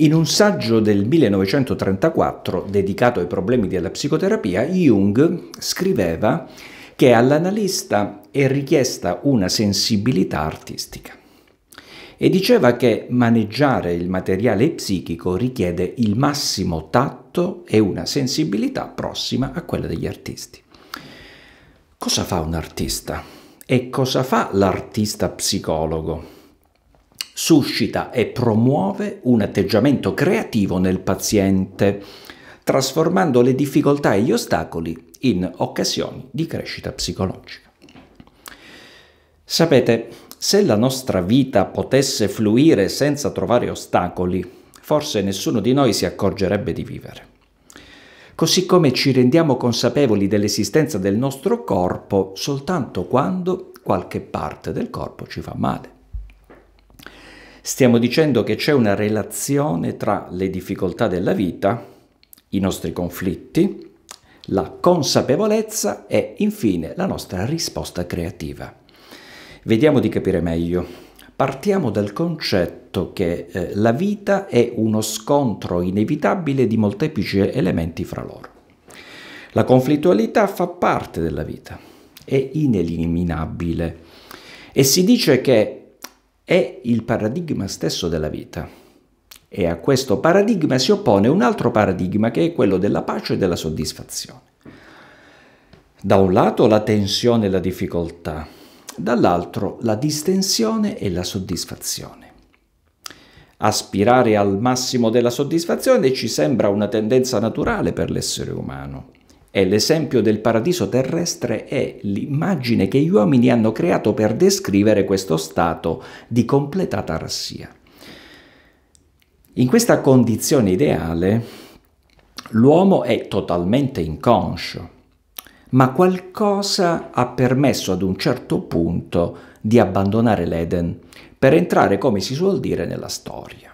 In un saggio del 1934 dedicato ai problemi della psicoterapia, Jung scriveva che all'analista è richiesta una sensibilità artistica e diceva che maneggiare il materiale psichico richiede il massimo tatto e una sensibilità prossima a quella degli artisti. Cosa fa un artista? E cosa fa l'artista psicologo? suscita e promuove un atteggiamento creativo nel paziente, trasformando le difficoltà e gli ostacoli in occasioni di crescita psicologica. Sapete, se la nostra vita potesse fluire senza trovare ostacoli, forse nessuno di noi si accorgerebbe di vivere. Così come ci rendiamo consapevoli dell'esistenza del nostro corpo soltanto quando qualche parte del corpo ci fa male. Stiamo dicendo che c'è una relazione tra le difficoltà della vita, i nostri conflitti, la consapevolezza e infine la nostra risposta creativa. Vediamo di capire meglio. Partiamo dal concetto che eh, la vita è uno scontro inevitabile di molteplici elementi fra loro. La conflittualità fa parte della vita, è ineliminabile e si dice che è il paradigma stesso della vita. E a questo paradigma si oppone un altro paradigma che è quello della pace e della soddisfazione. Da un lato la tensione e la difficoltà, dall'altro la distensione e la soddisfazione. Aspirare al massimo della soddisfazione ci sembra una tendenza naturale per l'essere umano e l'esempio del paradiso terrestre è l'immagine che gli uomini hanno creato per descrivere questo stato di completa tarassia. In questa condizione ideale l'uomo è totalmente inconscio, ma qualcosa ha permesso ad un certo punto di abbandonare l'Eden per entrare, come si suol dire, nella storia.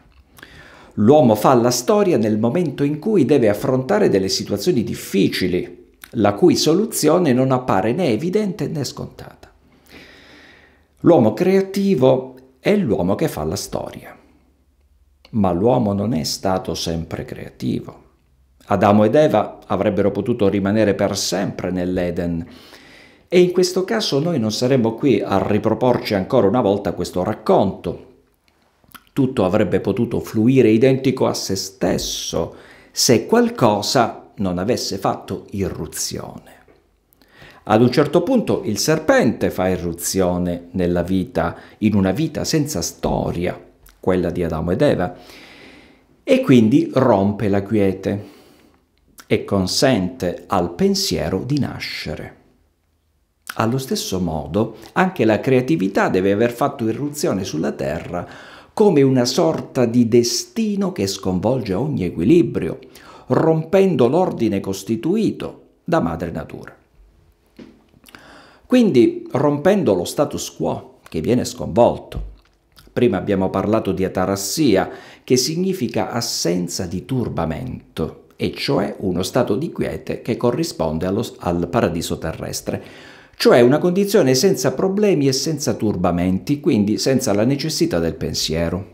L'uomo fa la storia nel momento in cui deve affrontare delle situazioni difficili, la cui soluzione non appare né evidente né scontata. L'uomo creativo è l'uomo che fa la storia. Ma l'uomo non è stato sempre creativo. Adamo ed Eva avrebbero potuto rimanere per sempre nell'Eden e in questo caso noi non saremmo qui a riproporci ancora una volta questo racconto, tutto avrebbe potuto fluire identico a se stesso se qualcosa non avesse fatto irruzione. Ad un certo punto il serpente fa irruzione nella vita, in una vita senza storia, quella di Adamo ed Eva, e quindi rompe la quiete e consente al pensiero di nascere. Allo stesso modo, anche la creatività deve aver fatto irruzione sulla Terra come una sorta di destino che sconvolge ogni equilibrio, rompendo l'ordine costituito da madre natura. Quindi rompendo lo status quo che viene sconvolto. Prima abbiamo parlato di atarassia, che significa assenza di turbamento, e cioè uno stato di quiete che corrisponde allo, al paradiso terrestre cioè una condizione senza problemi e senza turbamenti, quindi senza la necessità del pensiero.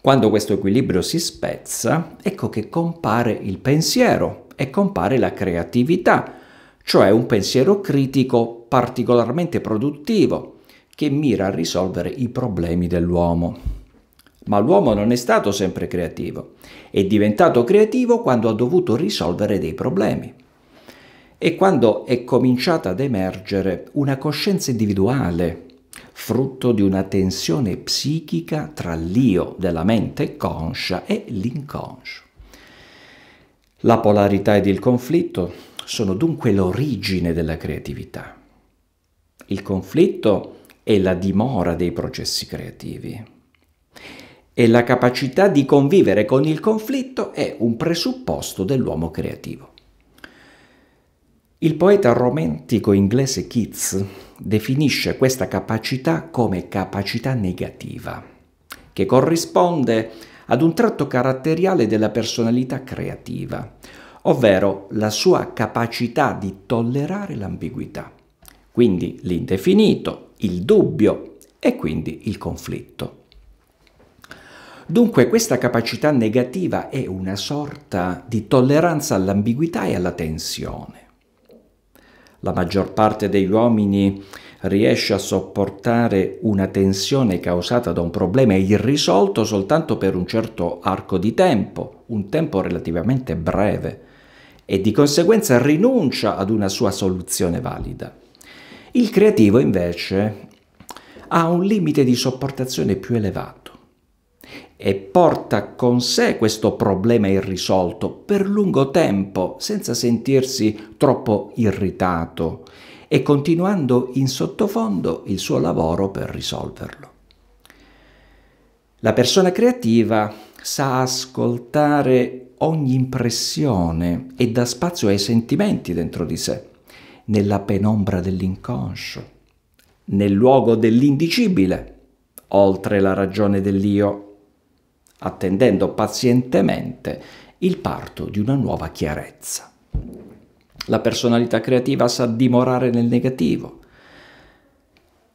Quando questo equilibrio si spezza, ecco che compare il pensiero e compare la creatività, cioè un pensiero critico particolarmente produttivo che mira a risolvere i problemi dell'uomo. Ma l'uomo non è stato sempre creativo, è diventato creativo quando ha dovuto risolvere dei problemi e quando è cominciata ad emergere una coscienza individuale, frutto di una tensione psichica tra l'io della mente conscia e l'inconscio. La polarità ed il conflitto sono dunque l'origine della creatività. Il conflitto è la dimora dei processi creativi. E la capacità di convivere con il conflitto è un presupposto dell'uomo creativo. Il poeta romantico inglese Keats definisce questa capacità come capacità negativa, che corrisponde ad un tratto caratteriale della personalità creativa, ovvero la sua capacità di tollerare l'ambiguità, quindi l'indefinito, il dubbio e quindi il conflitto. Dunque questa capacità negativa è una sorta di tolleranza all'ambiguità e alla tensione la maggior parte degli uomini riesce a sopportare una tensione causata da un problema irrisolto soltanto per un certo arco di tempo, un tempo relativamente breve, e di conseguenza rinuncia ad una sua soluzione valida. Il creativo invece ha un limite di sopportazione più elevato e porta con sé questo problema irrisolto per lungo tempo senza sentirsi troppo irritato e continuando in sottofondo il suo lavoro per risolverlo. La persona creativa sa ascoltare ogni impressione e dà spazio ai sentimenti dentro di sé, nella penombra dell'inconscio, nel luogo dell'indicibile, oltre la ragione dell'io attendendo pazientemente il parto di una nuova chiarezza. La personalità creativa sa dimorare nel negativo,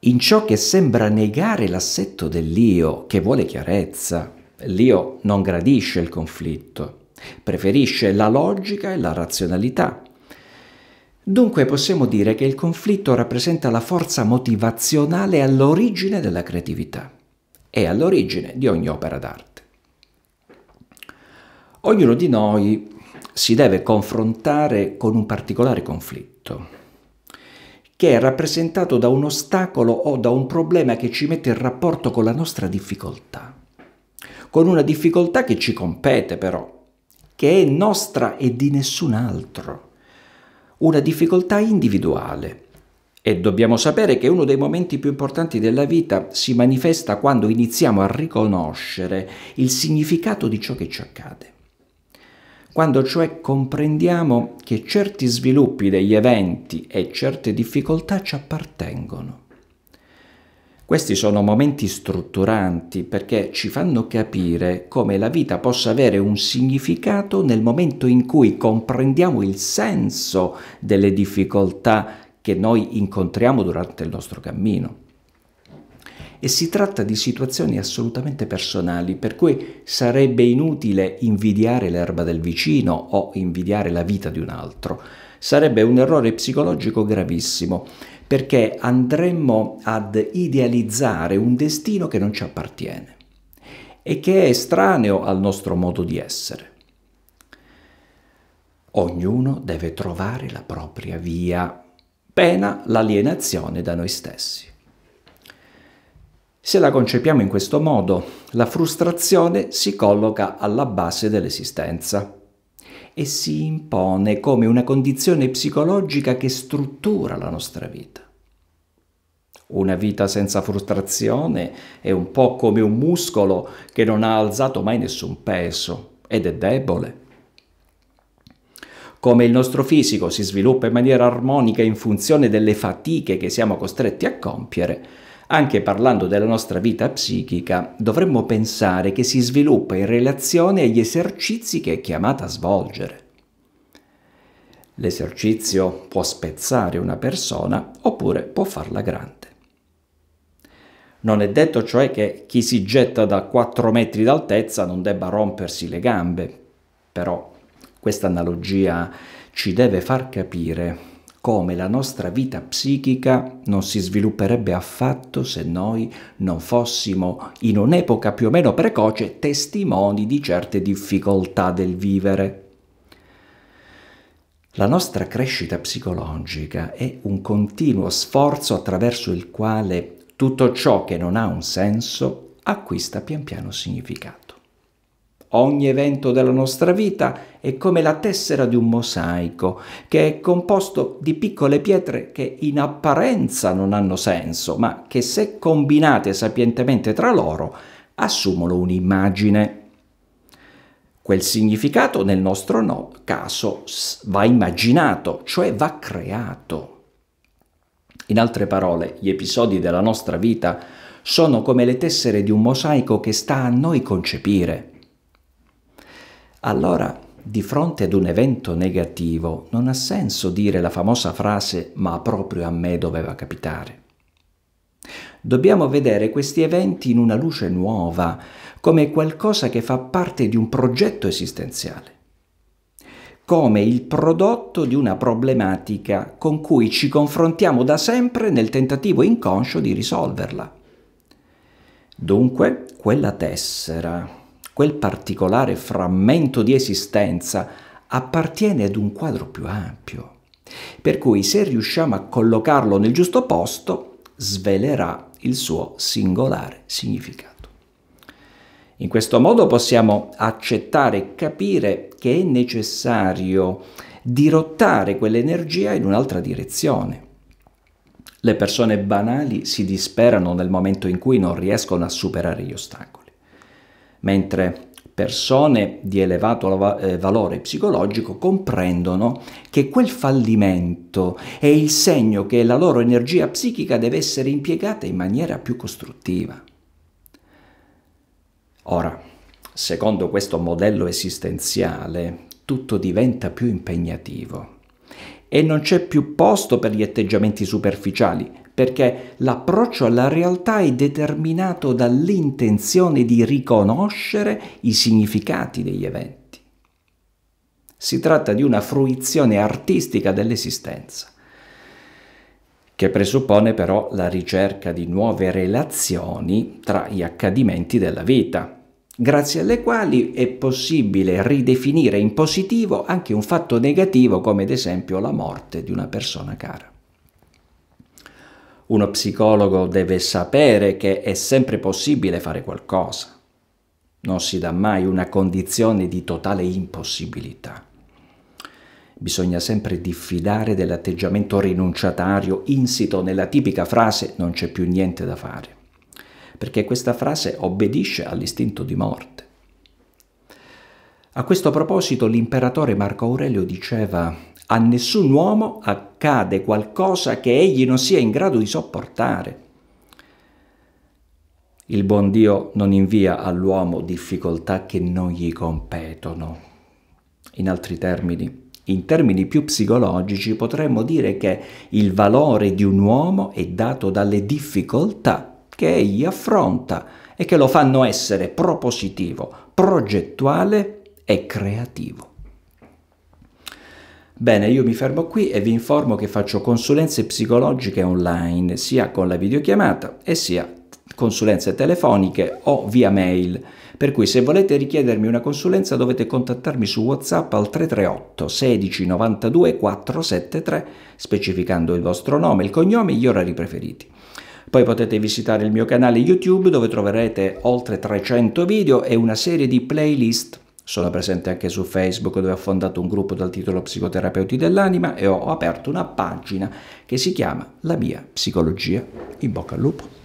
in ciò che sembra negare l'assetto dell'io che vuole chiarezza. L'io non gradisce il conflitto, preferisce la logica e la razionalità. Dunque possiamo dire che il conflitto rappresenta la forza motivazionale all'origine della creatività e all'origine di ogni opera d'arte. Ognuno di noi si deve confrontare con un particolare conflitto che è rappresentato da un ostacolo o da un problema che ci mette in rapporto con la nostra difficoltà, con una difficoltà che ci compete però, che è nostra e di nessun altro, una difficoltà individuale. E dobbiamo sapere che uno dei momenti più importanti della vita si manifesta quando iniziamo a riconoscere il significato di ciò che ci accade quando cioè comprendiamo che certi sviluppi degli eventi e certe difficoltà ci appartengono. Questi sono momenti strutturanti perché ci fanno capire come la vita possa avere un significato nel momento in cui comprendiamo il senso delle difficoltà che noi incontriamo durante il nostro cammino e si tratta di situazioni assolutamente personali, per cui sarebbe inutile invidiare l'erba del vicino o invidiare la vita di un altro. Sarebbe un errore psicologico gravissimo, perché andremmo ad idealizzare un destino che non ci appartiene e che è estraneo al nostro modo di essere. Ognuno deve trovare la propria via, pena l'alienazione da noi stessi. Se la concepiamo in questo modo, la frustrazione si colloca alla base dell'esistenza e si impone come una condizione psicologica che struttura la nostra vita. Una vita senza frustrazione è un po' come un muscolo che non ha alzato mai nessun peso ed è debole. Come il nostro fisico si sviluppa in maniera armonica in funzione delle fatiche che siamo costretti a compiere, anche parlando della nostra vita psichica, dovremmo pensare che si sviluppa in relazione agli esercizi che è chiamata a svolgere. L'esercizio può spezzare una persona oppure può farla grande. Non è detto cioè che chi si getta da 4 metri d'altezza non debba rompersi le gambe, però questa analogia ci deve far capire come la nostra vita psichica non si svilupperebbe affatto se noi non fossimo in un'epoca più o meno precoce testimoni di certe difficoltà del vivere. La nostra crescita psicologica è un continuo sforzo attraverso il quale tutto ciò che non ha un senso acquista pian piano significato. Ogni evento della nostra vita è come la tessera di un mosaico che è composto di piccole pietre che in apparenza non hanno senso, ma che se combinate sapientemente tra loro assumono un'immagine. Quel significato nel nostro no caso va immaginato, cioè va creato. In altre parole, gli episodi della nostra vita sono come le tessere di un mosaico che sta a noi concepire. Allora, di fronte ad un evento negativo, non ha senso dire la famosa frase ma proprio a me doveva capitare. Dobbiamo vedere questi eventi in una luce nuova, come qualcosa che fa parte di un progetto esistenziale, come il prodotto di una problematica con cui ci confrontiamo da sempre nel tentativo inconscio di risolverla. Dunque, quella tessera quel particolare frammento di esistenza appartiene ad un quadro più ampio, per cui se riusciamo a collocarlo nel giusto posto, svelerà il suo singolare significato. In questo modo possiamo accettare e capire che è necessario dirottare quell'energia in un'altra direzione. Le persone banali si disperano nel momento in cui non riescono a superare gli ostacoli mentre persone di elevato eh, valore psicologico comprendono che quel fallimento è il segno che la loro energia psichica deve essere impiegata in maniera più costruttiva. Ora, secondo questo modello esistenziale, tutto diventa più impegnativo e non c'è più posto per gli atteggiamenti superficiali, perché l'approccio alla realtà è determinato dall'intenzione di riconoscere i significati degli eventi. Si tratta di una fruizione artistica dell'esistenza, che presuppone però la ricerca di nuove relazioni tra gli accadimenti della vita grazie alle quali è possibile ridefinire in positivo anche un fatto negativo come ad esempio la morte di una persona cara. Uno psicologo deve sapere che è sempre possibile fare qualcosa. Non si dà mai una condizione di totale impossibilità. Bisogna sempre diffidare dell'atteggiamento rinunciatario insito nella tipica frase non c'è più niente da fare, perché questa frase obbedisce all'istinto di morte. A questo proposito l'imperatore Marco Aurelio diceva a nessun uomo accade qualcosa che egli non sia in grado di sopportare. Il buon Dio non invia all'uomo difficoltà che non gli competono. In altri termini, in termini più psicologici potremmo dire che il valore di un uomo è dato dalle difficoltà che egli affronta e che lo fanno essere propositivo, progettuale e creativo. Bene, io mi fermo qui e vi informo che faccio consulenze psicologiche online, sia con la videochiamata e sia consulenze telefoniche o via mail. Per cui se volete richiedermi una consulenza dovete contattarmi su WhatsApp al 338 16 92 473 specificando il vostro nome, il cognome e gli orari preferiti. Poi potete visitare il mio canale YouTube dove troverete oltre 300 video e una serie di playlist sono presente anche su Facebook dove ho fondato un gruppo dal titolo Psicoterapeuti dell'anima e ho aperto una pagina che si chiama La mia psicologia. In bocca al lupo.